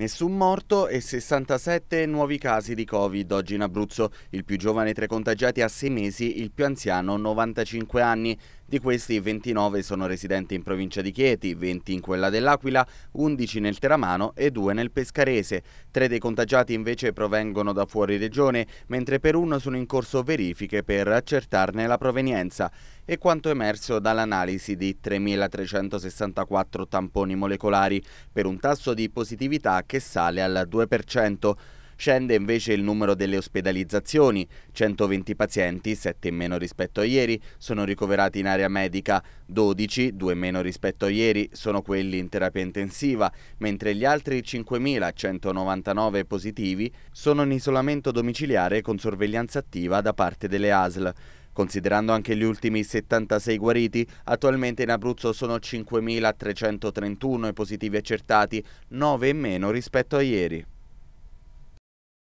Nessun morto e 67 nuovi casi di Covid oggi in Abruzzo. Il più giovane tra i contagiati ha 6 mesi, il più anziano 95 anni. Di questi 29 sono residenti in provincia di Chieti, 20 in quella dell'Aquila, 11 nel Teramano e 2 nel Pescarese. Tre dei contagiati invece provengono da fuori regione, mentre per uno sono in corso verifiche per accertarne la provenienza. E quanto emerso dall'analisi di 3.364 tamponi molecolari, per un tasso di positività che sale al 2%. Scende invece il numero delle ospedalizzazioni, 120 pazienti, 7 in meno rispetto a ieri, sono ricoverati in area medica, 12, 2 in meno rispetto a ieri, sono quelli in terapia intensiva, mentre gli altri 5.199 positivi sono in isolamento domiciliare con sorveglianza attiva da parte delle ASL. Considerando anche gli ultimi 76 guariti, attualmente in Abruzzo sono 5.331 i positivi accertati, 9 in meno rispetto a ieri.